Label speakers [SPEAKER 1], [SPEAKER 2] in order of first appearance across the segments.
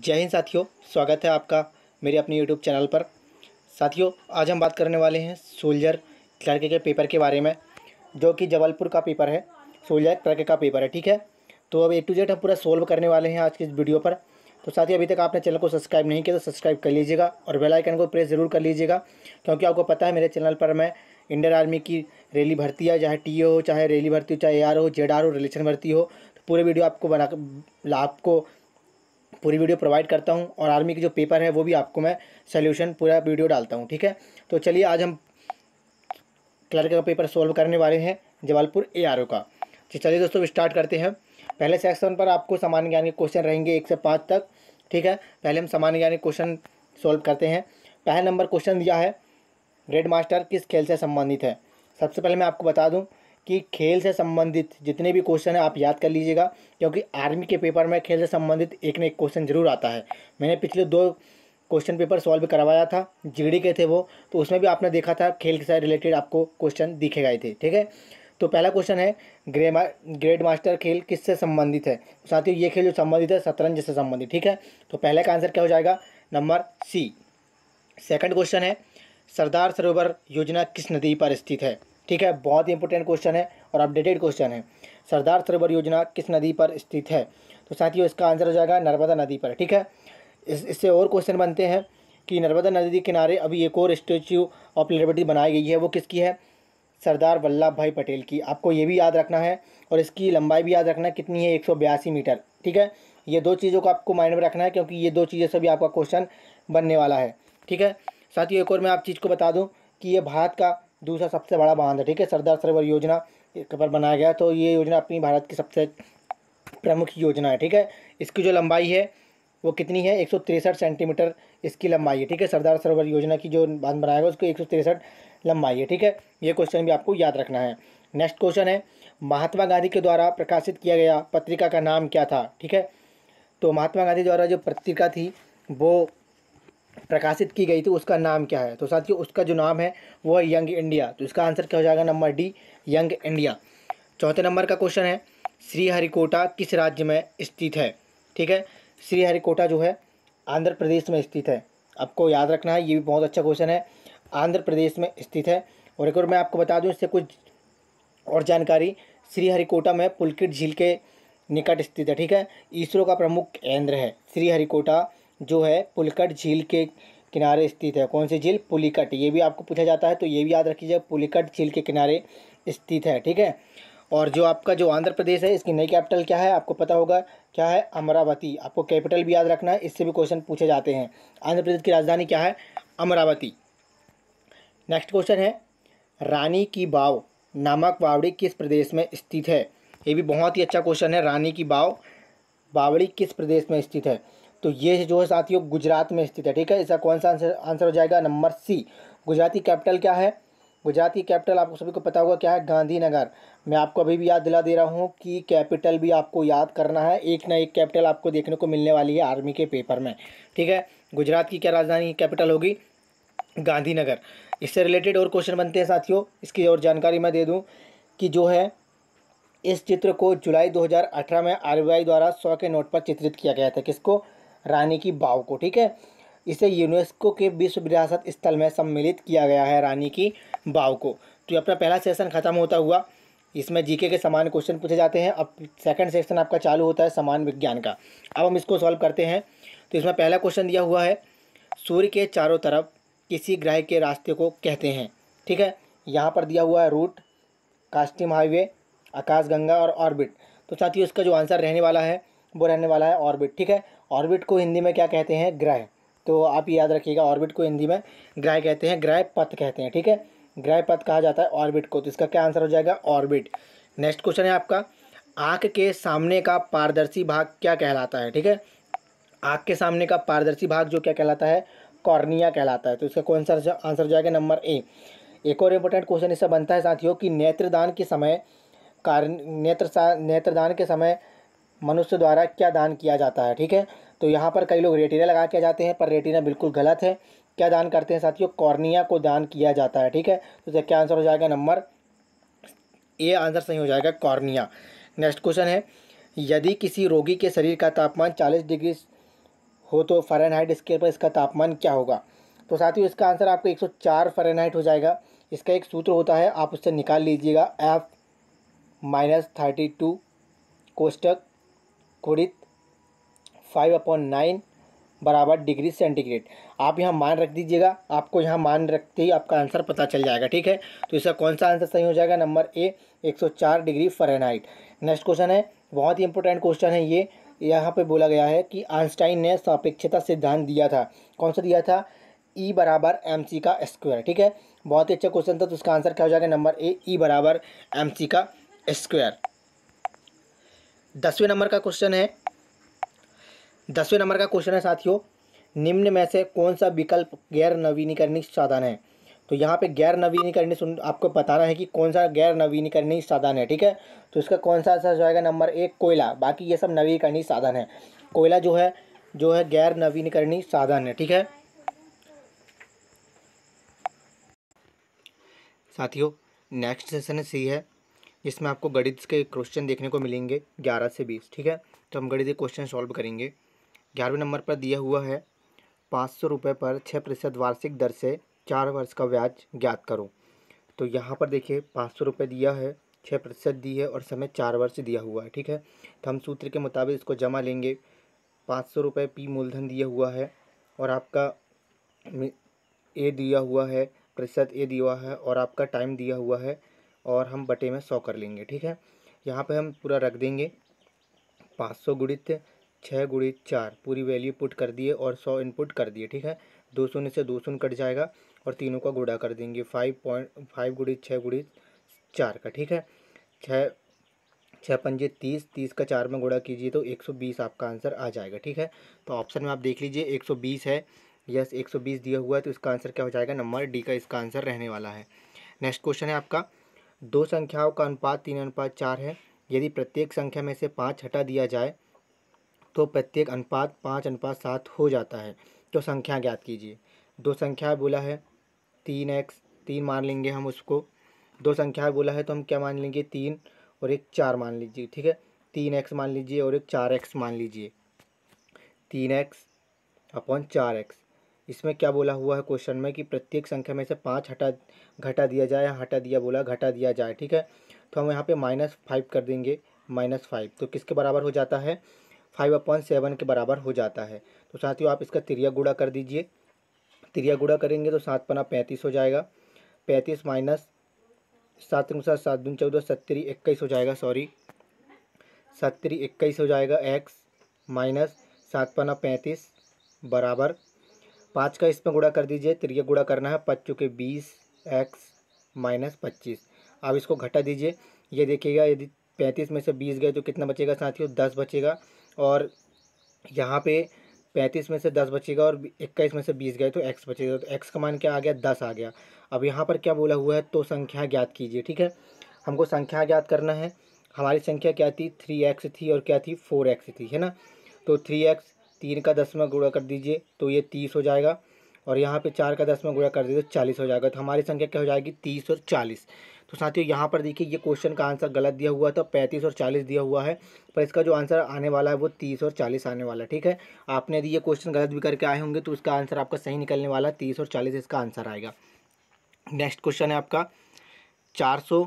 [SPEAKER 1] जय हिंद साथियों स्वागत है आपका मेरे अपने यूट्यूब चैनल पर साथियों आज हम बात करने वाले हैं सोल्जर क्लर्क के पेपर के बारे में जो कि जबलपुर का पेपर है सोल्जर क्लर्क का पेपर है ठीक है तो अब ए टू जेड हम पूरा सोल्व करने वाले हैं आज के इस वीडियो पर तो साथियों अभी तक आपने चैनल को सब्सक्राइब नहीं किया तो सब्सक्राइब कर लीजिएगा और बेलाइकन को प्रेस ज़रूर कर लीजिएगा क्योंकि आपको पता है मेरे चैनल पर मैं इंडियन आर्मी की रैली भर्ती है चाहे टी हो चाहे रैली भर्ती हो चाहे ए हो जेड हो रिलेशन भर्ती हो तो पूरे वीडियो आपको बना आपको पूरी वीडियो प्रोवाइड करता हूँ और आर्मी के जो पेपर है वो भी आपको मैं सोल्यूशन पूरा वीडियो डालता हूँ ठीक है तो चलिए आज हम क्लर्क का पेपर सॉल्व करने वाले हैं जबलपुर ए आर ओ का तो चलिए दोस्तों स्टार्ट करते हैं पहले सेक्शन पर आपको सामान्य ज्ञान के क्वेश्चन रहेंगे एक से पाँच तक ठीक है पहले हम सामान्य ज्ञान के क्वेश्चन सॉल्व करते हैं पहला नंबर क्वेश्चन दिया है ग्रेड मास्टर किस खेल से संबंधित है सबसे पहले मैं आपको बता दूं कि खेल से संबंधित जितने भी क्वेश्चन हैं आप याद कर लीजिएगा क्योंकि आर्मी के पेपर में खेल से संबंधित एक न एक क्वेश्चन जरूर आता है मैंने पिछले दो क्वेश्चन पेपर सॉल्व करवाया था जीडी के थे वो तो उसमें भी आपने देखा था खेल के साथ रिलेटेड आपको क्वेश्चन दिखे गए थे ठीक है तो पहला क्वेश्चन है ग्रे ग्रेड मास्टर खेल किससे संबंधित है साथियों ये खेल जो संबंधित है शतरंज से संबंधित ठीक है तो पहले का आंसर क्या हो जाएगा नंबर सी सेकंड क्वेश्चन है सरदार सरोवर योजना किस नदी पर स्थित है ठीक है बहुत ही इंपॉर्टेंट क्वेश्चन है और अपडेटेड क्वेश्चन है सरदार सरोवर योजना किस नदी पर स्थित है तो साथियों इसका आंसर हो जाएगा नर्मदा नदी पर ठीक है इस इससे और क्वेश्चन बनते हैं कि नर्मदा नदी के किनारे अभी एक और स्टेच्यू ऑफ लिबर्टी बनाई गई है वो किसकी है सरदार वल्लभ भाई पटेल की आपको ये भी याद रखना है और इसकी लंबाई भी याद रखना है कितनी है एक मीटर ठीक है ये दो चीज़ों को आपको माइंड में रखना है क्योंकि ये दो चीज़ें से भी आपका क्वेश्चन बनने वाला है ठीक है साथ ही एक और मैं आप चीज़ को बता दूँ कि ये भारत का दूसरा सबसे बड़ा बांध है ठीक है सरदार सरोवर योजना पर बनाया गया तो ये योजना अपनी भारत की सबसे प्रमुख योजना है ठीक है इसकी जो लंबाई है वो कितनी है एक सेंटीमीटर इसकी लंबाई है ठीक है सरदार सरोवर योजना की जो बांध बनाया गया उसको एक लंबाई है ठीक है ये क्वेश्चन भी आपको याद रखना है नेक्स्ट क्वेश्चन है महात्मा गांधी के द्वारा प्रकाशित किया गया पत्रिका का नाम क्या था ठीक है तो महात्मा गांधी द्वारा जो पत्रिका थी वो प्रकाशित की गई थी उसका नाम क्या है तो साथियों उसका जो नाम है वो है यंग इंडिया तो इसका आंसर क्या हो जाएगा नंबर डी यंग इंडिया चौथे नंबर का क्वेश्चन है श्रीहरिकोटा किस राज्य में स्थित है ठीक है श्रीहरिकोटा जो है आंध्र प्रदेश में स्थित है आपको याद रखना है ये भी बहुत अच्छा क्वेश्चन है आंध्र प्रदेश में स्थित है और एक और मैं आपको बता दूं इससे कुछ और जानकारी श्रीहरिकोटा में पुलकिट झील के निकट स्थित है ठीक है इसरो का प्रमुख केंद्र है श्रीहरिकोटा जो है पुलकट झील के किनारे स्थित है कौन सी झील पुलिकट ये भी आपको पूछा जाता है तो ये भी याद रखिएगा पुलिकट झील के किनारे स्थित है ठीक है और जो आपका जो आंध्र प्रदेश है इसकी नई कैपिटल क्या है आपको पता होगा क्या है अमरावती आपको कैपिटल भी याद रखना है इससे भी क्वेश्चन पूछे जाते हैं आंध्र प्रदेश की राजधानी क्या है अमरावती नेक्स्ट क्वेश्चन है रानी की बाव नामक बावड़ी किस प्रदेश में स्थित है ये भी बहुत ही अच्छा क्वेश्चन है रानी की बाव बावड़ी किस प्रदेश में स्थित है तो ये जो है साथियों गुजरात में स्थित है ठीक है इसका कौन सा आंसर आंसर हो जाएगा नंबर सी गुजराती कैपिटल क्या है गुजराती कैपिटल आपको सभी को पता होगा क्या है गांधीनगर मैं आपको अभी भी याद दिला दे रहा हूँ कि कैपिटल भी आपको याद करना है एक ना एक कैपिटल आपको देखने को मिलने वाली है आर्मी के पेपर में ठीक है गुजरात की क्या राजधानी कैपिटल होगी गांधीनगर इससे रिलेटेड और क्वेश्चन बनते हैं साथियों इसकी और जानकारी मैं दे दूँ कि जो है इस चित्र को जुलाई 2018 में आर द्वारा सौ के नोट पर चित्रित किया गया था किसको रानी की बाव को ठीक है इसे यूनेस्को के विश्व विरासत स्थल में सम्मिलित किया गया है रानी की बाव को तो अपना पहला सेशन ख़त्म होता हुआ इसमें जीके के समान क्वेश्चन पूछे जाते हैं अब सेकंड सेक्शन आपका चालू होता है समान विज्ञान का अब हम इसको सॉल्व करते हैं तो इसमें पहला क्वेश्चन दिया हुआ है सूर्य के चारों तरफ किसी ग्रह के रास्ते को कहते हैं ठीक है यहाँ पर दिया हुआ है रूट कास्टिम हाईवे आकाशगंगा और ऑर्बिट तो साथ ही उसका जो आंसर रहने वाला है वो रहने वाला है ऑर्बिट ठीक है ऑर्बिट को हिंदी में क्या कहते हैं ग्रह तो आप याद रखिएगा ऑर्बिट को हिंदी में ग्रह कहते हैं ग्रह पथ कहते हैं ठीक है ग्रह पथ कहा जाता है ऑर्बिट को तो इसका क्या आंसर हो जाएगा ऑर्बिट नेक्स्ट क्वेश्चन है आपका आँख के सामने का पारदर्शी भाग क्या कहलाता है ठीक है आँख के सामने का पारदर्शी भाग जो क्या कहलाता है कॉर्निया कहलाता है तो इसका कौन सा आंसर हो जाएगा नंबर ए एक और इम्पोर्टेंट क्वेश्चन इससे बनता है साथियों कि नेत्रदान के समय कार नेत्र नेत्रदान के समय मनुष्य द्वारा क्या दान किया जाता है ठीक है तो यहाँ पर कई लोग रेटिना लगा के जाते हैं पर रेटिना बिल्कुल गलत है क्या दान करते हैं साथियों कॉर्निया को दान किया जाता है ठीक है तो क्या आंसर हो जाएगा नंबर ए आंसर सही हो जाएगा कॉर्निया नेक्स्ट क्वेश्चन है यदि किसी रोगी के शरीर का तापमान 40 डिग्री हो तो फ़ारेनहाइट स्केल पर इसका तापमान क्या होगा तो साथियों इसका आंसर आपको 104 फ़ारेनहाइट हो जाएगा इसका एक सूत्र होता है आप उससे निकाल लीजिएगा एफ माइनस थर्टी टू कोष्टक गुणित फाइव अपॉन नाइन बराबर डिग्री सेंटीग्रेड आप यहाँ मान रख दीजिएगा आपको यहाँ मान रखते ही आपका आंसर पता चल जाएगा ठीक है तो इसका कौन सा आंसर सही हो जाएगा number A 104 degree Fahrenheit next question है बहुत ही इंपॉर्टेंट क्वेश्चन है ये यहाँ पे बोला गया है कि आइंस्टाइन ने सापेक्षता सिद्धांत दिया था कौन सा दिया था ई e बराबर एम सी का स्क्वायर ठीक है बहुत ही अच्छा क्वेश्चन था तो उसका आंसर क्या हो जाएगा नंबर ए ई बराबर एम सी का स्क्वायर दसवें नंबर का क्वेश्चन है दसवें नंबर का क्वेश्चन है साथियों निम्न में से कौन सा विकल्प गैर नवीनीकरणीय साधन है तो यहाँ पे गैर नवीनीकरणीय सुन आपको बताना है कि कौन सा गैर नवीनीकरणीय साधन है ठीक है तो इसका कौन सा आंसर जाएगा नंबर एक कोयला बाकी ये सब नवीकरणीय साधन है कोयला जो है जो है गैर नवीनीकरणीय साधन है ठीक है साथियों नेक्स्ट सेशन है सी है जिसमें आपको गणित के क्वेश्चन देखने को मिलेंगे ग्यारह से बीस ठीक है तो हम गणित के क्वेश्चन सॉल्व करेंगे ग्यारहवें नंबर पर दिया हुआ है पाँच सौ रुपये पर छः प्रतिशत वार्षिक दर से चार वर्ष का ब्याज ज्ञात करो तो यहाँ पर देखिए पाँच सौ रुपये दिया है छः प्रतिशत दी है और समय चार वर्ष दिया हुआ है ठीक है तो हम सूत्र के मुताबिक इसको जमा लेंगे पाँच सौ रुपये पी मूलधन दिया हुआ है और आपका ए दिया हुआ है प्रतिशत ए दिया हुआ है और आपका टाइम दिया हुआ है और हम बटे में सौ कर लेंगे ठीक है यहाँ पर हम पूरा रख देंगे पाँच सौ गुणित छः गुड़ी चार पूरी वैल्यू पुट कर दिए और सौ इनपुट कर दिए ठीक है दो शून्य से दो शून्य कट जाएगा और तीनों का गुड़ा कर देंगे फाइव पॉइंट फाइव गुड़ी छः गुड़ी चार का ठीक है छः छः पंजे तीस तीस का चार में गुड़ा कीजिए तो एक सौ बीस आपका आंसर आ जाएगा ठीक है तो ऑप्शन में आप देख लीजिए एक सौ बीस है यस एक सौ बीस दिया हुआ है तो इसका आंसर क्या हो जाएगा नंबर डी का इसका आंसर रहने वाला है नेक्स्ट क्वेश्चन है आपका दो संख्याओं का अनुपात तीन अनुपात चार है यदि प्रत्येक संख्या में से पाँच हटा दिया जाए तो प्रत्येक अनुपात पाँच अनुपात सात हो जाता है तो संख्या ज्ञात कीजिए दो संख्या बोला है तीन एक्स तीन मान लेंगे हम उसको दो संख्या बोला है तो हम क्या मान लेंगे तीन और एक चार मान लीजिए ठीक है तीन एक्स मान लीजिए और एक चार एक्स मान लीजिए तीन एक्स अपॉन चार एक्स इसमें क्या बोला हुआ है क्वेश्चन में कि प्रत्येक संख्या में से पाँच हटा घटा दिया जाए या हटा दिया बोला घटा दिया जाए ठीक है तो हम यहाँ पे माइनस फाइव कर देंगे माइनस फाइव तो किसके बराबर हो जाता है फाइव अपॉइंट सेवन के बराबर हो जाता है तो साथियों आप इसका तिरिया गुड़ा कर दीजिए तिरिया गुड़ा करेंगे तो सात पना पैंतीस हो जाएगा पैंतीस माइनस सात सात सात दून चौदह सत्तरी इक्कीस हो जाएगा सॉरी सत्तरी इक्कीस हो जाएगा एक्स माइनस सात पना पैंतीस बराबर पाँच का इसमें गुड़ा कर दीजिए तिरिया गुड़ा करना है पच्चों के बीस एक्स माइनस पच्चीस आप इसको घटा दीजिए ये देखिएगा यदि पैंतीस में से बीस गए तो कितना बचेगा साथियों दस बचेगा और यहाँ पे पैंतीस में से दस बचेगा और इक्कीस में से बीस गए तो एक्स बचेगा तो एक्स का मान क्या आ गया दस आ गया अब यहाँ पर क्या बोला हुआ है तो संख्या ज्ञात कीजिए ठीक है हमको संख्या ज्ञात करना है हमारी संख्या क्या थी थ्री एक्स थी और क्या थी फोर एक्स थी है ना तो थ्री एक्स तीन का दसवा गुणा कर दीजिए तो ये तीस हो जाएगा और यहाँ पे चार का दस में गुड़ा कर देते तो चालीस हो जाएगा तो हमारी संख्या क्या हो जाएगी तीस और चालीस तो साथियों यहाँ पर देखिए ये क्वेश्चन का आंसर गलत दिया हुआ था तो पैंतीस और चालीस दिया हुआ है पर इसका जो आंसर आने वाला है वो तीस और चालीस आने वाला है ठीक है आपने यदि ये क्वेश्चन गलत भी करके आए होंगे तो उसका आंसर आपका सही निकलने वाला है तीस और चालीस इसका आंसर आएगा नेक्स्ट क्वेश्चन है आपका चार सौ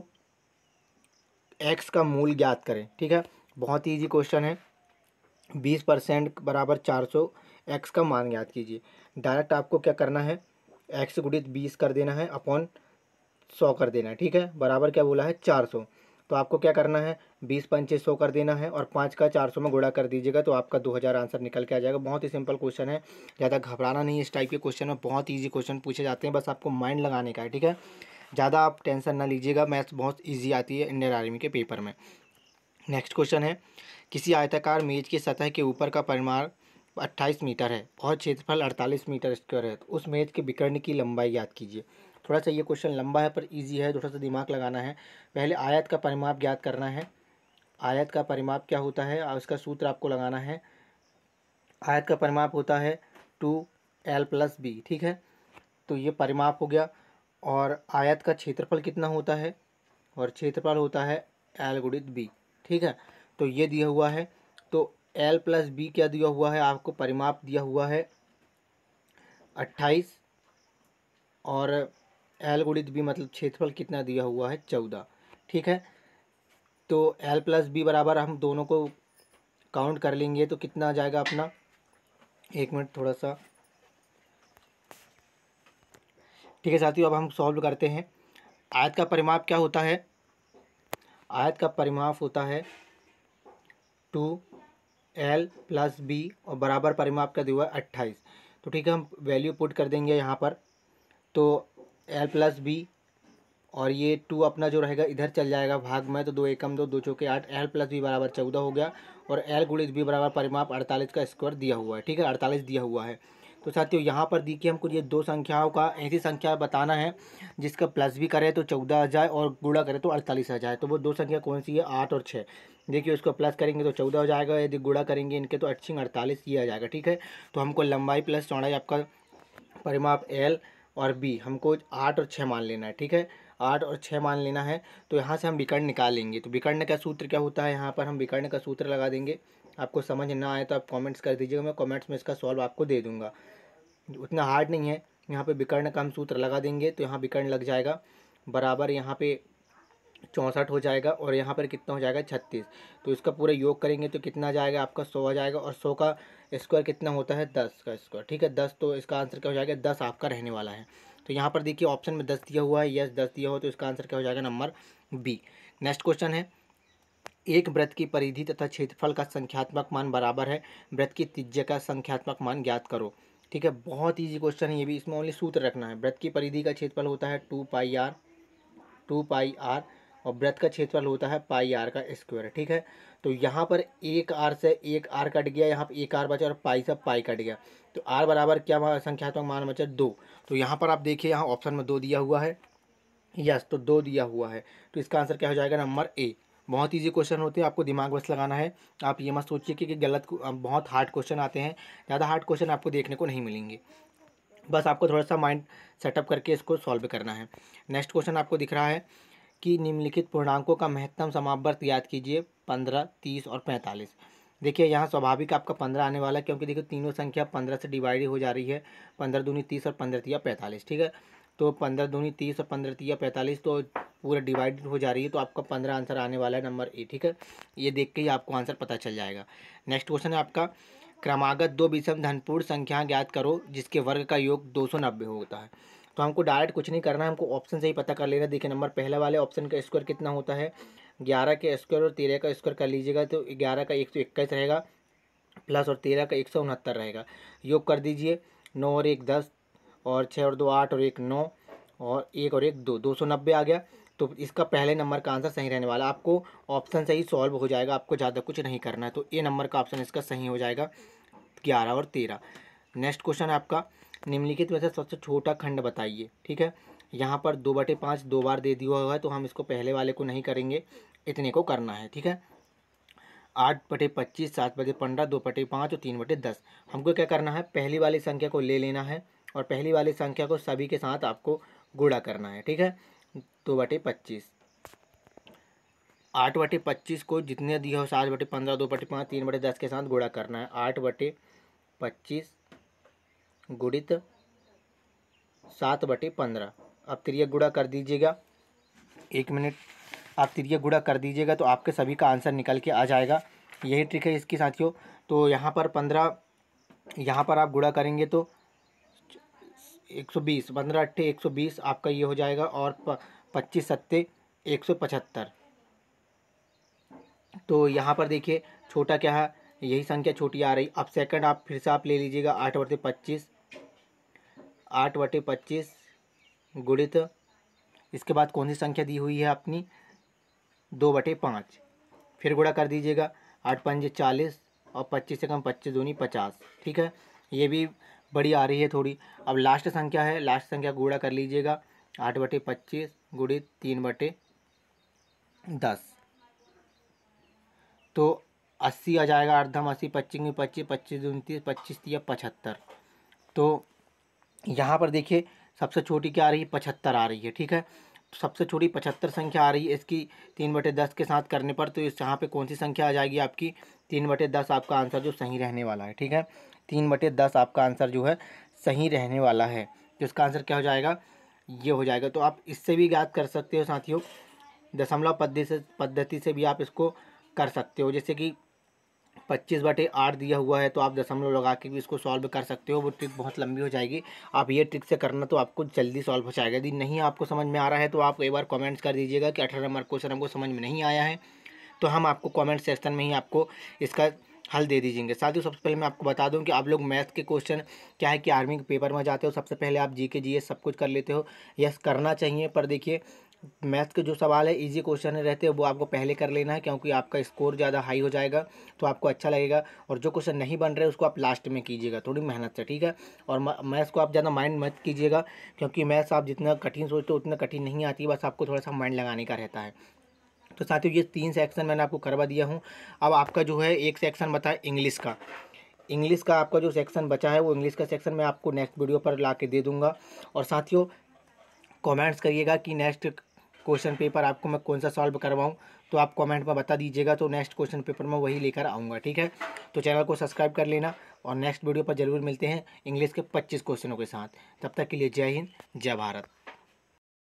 [SPEAKER 1] एक्स का मूल ज्ञात करें ठीक है बहुत ही ईजी क्वेश्चन है बीस परसेंट बराबर चार सौ एक्स का मान ज्ञात कीजिए डायरेक्ट आपको क्या करना है एक्स गुणित बीस कर देना है अपॉन सौ कर देना है ठीक है बराबर क्या बोला है चार सौ तो आपको क्या करना है बीस पंचे सौ कर देना है और पाँच का चार सौ में गुणा कर दीजिएगा तो आपका दो हज़ार आंसर निकल के आ जाएगा बहुत ही सिंपल क्वेश्चन है ज़्यादा घबराना नहीं इस टाइप के क्वेश्चन में बहुत ईजी क्वेश्चन पूछे जाते हैं बस आपको माइंड लगाने का है ठीक है ज़्यादा आप टेंशन ना लीजिएगा मैथ्स बहुत ईजी आती है इंडियन आर्मी के पेपर में नेक्स्ट क्वेश्चन है किसी आयताकार मेज की सतह के ऊपर का परिमाण अट्ठाईस मीटर है और क्षेत्रफल अड़तालीस मीटर स्क्वायर है तो उस मेज के विकर्ण की लंबाई याद कीजिए थोड़ा सा ये क्वेश्चन लंबा है पर इजी है थोड़ा सा दिमाग लगाना है पहले आयत का परिमाप ज्ञात करना है आयत का परिमाप क्या होता है और उसका सूत्र आपको लगाना है आयत का परिमाप होता है टू एल प्लस बी ठीक है तो ये परिमाप हो गया और आयत का क्षेत्रफल कितना होता है और क्षेत्रफल होता है एल गुड़ित बी ठीक है तो ये दिया हुआ है तो एल प्लस बी क्या दिया हुआ है आपको परिमाप दिया हुआ है अट्ठाईस और एल गुणित बी मतलब क्षेत्रफल कितना दिया हुआ है चौदह ठीक है तो एल प्लस बी बराबर हम दोनों को काउंट कर लेंगे तो कितना आ जाएगा अपना एक मिनट थोड़ा सा ठीक है साथियों अब हम सॉल्व करते हैं आयत का परिमाप क्या होता है आयत का परिमाप होता है टू एल प्लस बी और बराबर परिमाप का दिया हुआ है अट्ठाईस तो ठीक है हम वैल्यू पुट कर देंगे यहाँ पर तो एल प्लस बी और ये टू अपना जो रहेगा इधर चल जाएगा भाग में तो दो एकम दो दो चौके आठ एल प्लस बी बराबर चौदह हो गया और एल गुणित बी बराबर परिमाप अड़तालीस का स्क्वायर दिया हुआ है ठीक है अड़तालीस दिया हुआ है तो साथियों यहाँ पर देखिए हमको ये दो संख्याओं का ऐसी संख्या बताना है जिसका प्लस भी करें तो चौदह हज़ार और गुड़ा करें तो अड़तालीस हज़ार तो वो दो संख्या कौन सी है आठ और छः देखिए उसको प्लस करेंगे तो चौदह हो जाएगा यदि गुड़ा करेंगे इनके तो अच्छी अड़तालीस ये आ जाएगा ठीक है तो हमको लंबाई प्लस चौड़ाई आपका परिमाप एल और बी हमको आठ और छः मान लेना है ठीक है आठ और छः मान लेना है तो यहाँ से हम विकर्ण निकालेंगे तो विकर्ण का सूत्र क्या होता है यहाँ पर हम विकर्ण का सूत्र लगा देंगे आपको समझ ना आए तो आप कमेंट्स कर दीजिएगा मैं कमेंट्स में इसका सॉल्व आपको दे दूंगा उतना हार्ड नहीं है यहाँ पे विकर्ण का हम सूत्र लगा देंगे तो यहाँ विकर्ण लग जाएगा बराबर यहाँ पे चौंसठ हो जाएगा और यहाँ पर कितना हो जाएगा छत्तीस तो इसका पूरा योग करेंगे तो कितना जाएगा आपका सौ आ जाएगा और सौ का स्क्वायर कितना होता है दस का स्क्वायर ठीक है दस तो इसका आंसर क्या हो जाएगा दस आपका रहने वाला है तो यहाँ पर देखिए ऑप्शन में दस दिया हुआ है यस दस दिया हो तो इसका आंसर क्या हो जाएगा नंबर बी नेक्स्ट क्वेश्चन है एक व्रत की परिधि तथा क्षेत्रफल का संख्यात्मक मान बराबर है व्रत की तिज्य का संख्यात्मक मान ज्ञात करो ठीक है बहुत ईजी क्वेश्चन है ये भी इसमें ओनली सूत्र रखना है व्रत की परिधि का क्षेत्रफल होता है two pi r two pi r और व्रत का क्षेत्रफल होता है पाई आर का स्क्वायर ठीक है तो यहाँ पर एक आर से एक आर कट गया यहाँ पर एक आर बचा और पाई से पाई कट गया तो आर बराबर क्या संख्यात्मक मान बचा दो तो यहाँ पर आप देखिए यहाँ ऑप्शन में दो दिया हुआ है यस तो दो दिया हुआ है तो इसका आंसर क्या हो जाएगा नंबर ए बहुत ईजी क्वेश्चन होते हैं आपको दिमाग बस लगाना है आप ये मत सोचिए कि, कि गलत बहुत हार्ड क्वेश्चन आते हैं ज़्यादा हार्ड क्वेश्चन आपको देखने को नहीं मिलेंगे बस आपको थोड़ा सा माइंड सेटअप करके इसको सॉल्व करना है नेक्स्ट क्वेश्चन आपको दिख रहा है कि निम्नलिखित पूर्णांकों का महत्तम समावर्त याद कीजिए पंद्रह तीस और पैंतालीस देखिए यहाँ स्वाभाविक आपका पंद्रह आने वाला है क्योंकि देखिए तीनों संख्या पंद्रह से डिवाइड हो जा रही है पंद्रह दूनी तीस और पंद्रह तीस पैंतालीस ठीक है तो पंद्रह दूनी तीस और पंद्रह तीया पैंतालीस तो पूरा डिवाइड हो जा रही है तो आपका पंद्रह आंसर आने वाला है नंबर ए ठीक है ये देख के ही आपको आंसर पता चल जाएगा नेक्स्ट क्वेश्चन है आपका क्रमागत दो विषम धनपूर्ण संख्या ज्ञात करो जिसके वर्ग का योग दो सौ नब्बे होता है तो हमको डायरेक्ट कुछ नहीं करना है हमको ऑप्शन से ही पता कर लेना देखिए नंबर पहला वाले ऑप्शन का स्क्वायर कितना होता है ग्यारह के स्क्वायर और तेरह का स्क्वायर कर लीजिएगा तो ग्यारह का एक सौ इक्कीस रहेगा प्लस और तेरह का एक सौ उनहत्तर रहेगा योग कर दीजिए नौ और एक दस और छः और दो आठ और एक नौ और एक और एक दो दो सौ नब्बे आ गया तो इसका पहले नंबर का आंसर सही रहने वाला आपको ऑप्शन सही सॉल्व हो जाएगा आपको ज़्यादा कुछ नहीं करना है तो ए नंबर का ऑप्शन इसका सही हो जाएगा ग्यारह और तेरह नेक्स्ट क्वेश्चन आपका निम्नलिखित में से सबसे छोटा खंड बताइए ठीक है यहाँ पर दो बटे पाँच दो बार दे दिया हुआ है तो हम इसको पहले वाले को नहीं करेंगे इतने को करना है ठीक है आठ बटे पच्चीस सात बटे पंद्रह दो बटे पाँच और तीन बटे दस हमको क्या करना है पहली वाली संख्या को ले लेना है और पहली वाली संख्या को सभी के साथ आपको गुड़ा करना है ठीक है दो बटे पच्चीस आठ बटे पच्चीस को जितने दिया हो सात बटे पंद्रह दो बटे पाँच तीन बटे दस के साथ गुड़ा करना है आठ बटे पच्चीस गुड़ित सात बटे पंद्रह आप त्रिय गुड़ा कर दीजिएगा एक मिनट आप त्रिय गुड़ा कर दीजिएगा तो आपके सभी का आंसर निकल के आ जाएगा यही ट्रिक है इसके साथियों तो यहाँ पर पंद्रह यहाँ पर आप गुड़ा करेंगे तो एक सौ बीस पंद्रह अट्ठे एक सौ बीस आपका ये हो जाएगा और पच्चीस सत्ते एक सौ पचहत्तर तो यहाँ पर देखिए छोटा क्या है यही संख्या छोटी आ रही अब सेकंड आप फिर से आप ले लीजिएगा आठ बटे पच्चीस आठ बटे पच्चीस गुणित इसके बाद कौन सी संख्या दी हुई है अपनी दो बटे पाँच फिर गुड़ा कर दीजिएगा आठ पंजे चालीस और पच्चीस से कम पच्चीस दूनी पचास ठीक है ये भी बड़ी आ रही है थोड़ी अब लास्ट संख्या है लास्ट संख्या गुड़ा कर लीजिएगा आठ बटे पच्चीस गुड़ी तीन बटे दस तो अस्सी आ जाएगा आठ दम अस्सी पच्चीस में पच्चीस पच्चीस उनतीस पच्चीस या पचहत्तर तो यहाँ पर देखिए सबसे छोटी क्या आ रही है पचहत्तर आ रही है ठीक है सबसे छोटी पचहत्तर संख्या आ रही है इसकी तीन बटे दस के साथ करने पर तो इस यहाँ पे कौन सी संख्या आ जाएगी आपकी तीन बटे दस आपका आंसर जो सही रहने वाला है ठीक है तीन बटे दस आपका आंसर जो है सही रहने वाला है तो इसका आंसर क्या हो जाएगा ये हो जाएगा तो आप इससे भी याद कर सकते हो साथियों दशमलव पद्धति से पद्धति से भी आप इसको कर सकते हो जैसे कि पच्चीस बटे आठ दिया हुआ है तो आप दशमलव लगा के भी इसको सॉल्व कर सकते हो वो ट्रिक बहुत लंबी हो जाएगी आप ये ट्रिक से करना तो आपको जल्दी सॉल्व हो जाएगा यदि नहीं आपको समझ में आ रहा है तो आप एक बार कमेंट्स कर दीजिएगा कि अठारह नंबर क्वेश्चन हमको समझ में नहीं आया है तो हम आपको कॉमेंट सेक्शन में ही आपको इसका हल दे दीजिएंगे साथ ही सबसे पहले मैं आपको बता दूं कि आप लोग मैथ के क्वेश्चन क्या है कि आर्मी के पेपर में जाते हो सबसे पहले आप जी के जी एस सब कुछ कर लेते हो यस करना चाहिए पर देखिए मैथ के जो सवाल है इजी क्वेश्चन रहते हैं वो आपको पहले कर लेना है क्योंकि आपका स्कोर ज़्यादा हाई हो जाएगा तो आपको अच्छा लगेगा और जो क्वेश्चन नहीं बन रहे उसको आप लास्ट में कीजिएगा थोड़ी मेहनत से ठीक है और मैथ्स को आप ज़्यादा माइंड मत कीजिएगा क्योंकि मैथ्स आप जितना कठिन सोचते हो उतना कठिन नहीं आती बस आपको थोड़ा सा माइंड लगाने का रहता है तो साथियों ये तीन सेक्शन मैंने आपको करवा दिया हूँ अब आपका जो है एक सेक्शन बताए इंग्लिश का इंग्लिश का आपका जो सेक्शन बचा है वो इंग्लिश का सेक्शन मैं आपको नेक्स्ट वीडियो पर ला के दे दूँगा और साथियों कमेंट्स करिएगा कि नेक्स्ट क्वेश्चन पेपर आपको मैं कौन सा सॉल्व करवाऊँ तो आप कमेंट में बता दीजिएगा तो नेक्स्ट क्वेश्चन पेपर में वही लेकर आऊँगा ठीक है तो चैनल को सब्सक्राइब कर लेना और नेक्स्ट वीडियो पर जरूर मिलते हैं इंग्लिश के पच्चीस क्वेश्चनों के साथ तब तक के लिए जय हिंद जय भारत